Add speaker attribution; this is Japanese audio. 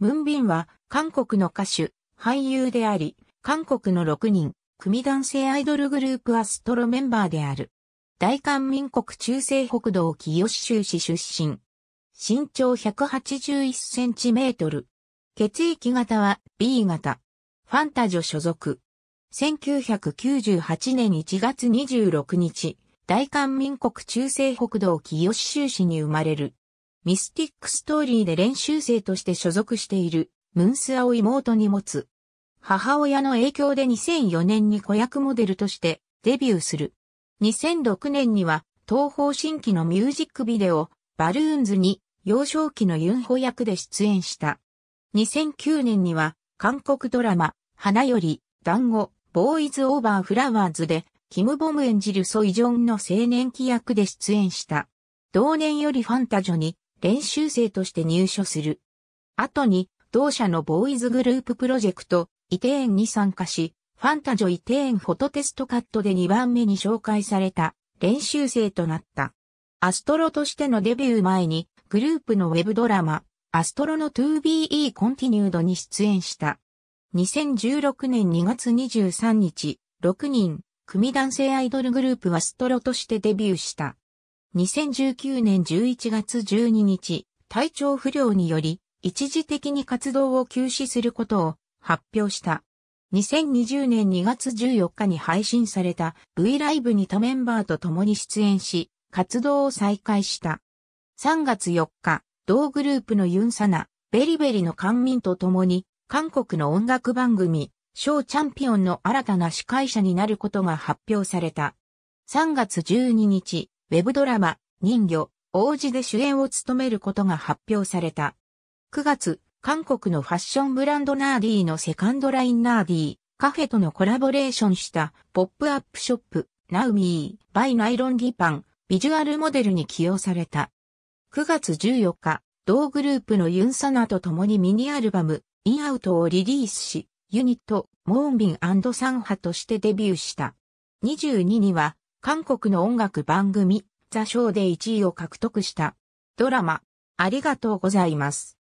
Speaker 1: ムンビンは韓国の歌手、俳優であり、韓国の6人、組男性アイドルグループアストロメンバーである。大韓民国中西北道清州市出身。身長181センチメートル。血液型は B 型。ファンタジョ所属。1998年1月26日、大韓民国中西北道清州市に生まれる。ミスティックストーリーで練習生として所属しているムンスアを妹に持つ。母親の影響で2004年に子役モデルとしてデビューする。2006年には東方新規のミュージックビデオバルーンズに幼少期のユンホ役で出演した。2009年には韓国ドラマ花より団子ボーイズオーバーフラワーズでキム・ボム演じるソイジョンの青年期役で出演した。同年よりファンタジョに練習生として入所する。後に、同社のボーイズグループプロジェクト、イテーンに参加し、ファンタジョイテーンフォトテストカットで2番目に紹介された練習生となった。アストロとしてのデビュー前に、グループのウェブドラマ、アストロの 2BE コンティニュードに出演した。2016年2月23日、6人、組男性アイドルグループはストロとしてデビューした。2019年11月12日、体調不良により、一時的に活動を休止することを発表した。2020年2月14日に配信された V ライブに他メンバーと共に出演し、活動を再開した。3月4日、同グループのユンサナ、ベリベリの官民と共に、韓国の音楽番組、ショーチャンピオンの新たな司会者になることが発表された。3月12日、ウェブドラマ、人魚、王子で主演を務めることが発表された。9月、韓国のファッションブランドナーディーのセカンドラインナーディー、カフェとのコラボレーションしたポップアップショップ、ナウミー、バイナイロンギパン、ビジュアルモデルに起用された。9月14日、同グループのユンサナと共にミニアルバム、インアウトをリリースし、ユニット、モーンビンサンハとしてデビューした。22には、韓国の音楽番組、ザ・ショーで1位を獲得した。ドラマ、ありがとうございます。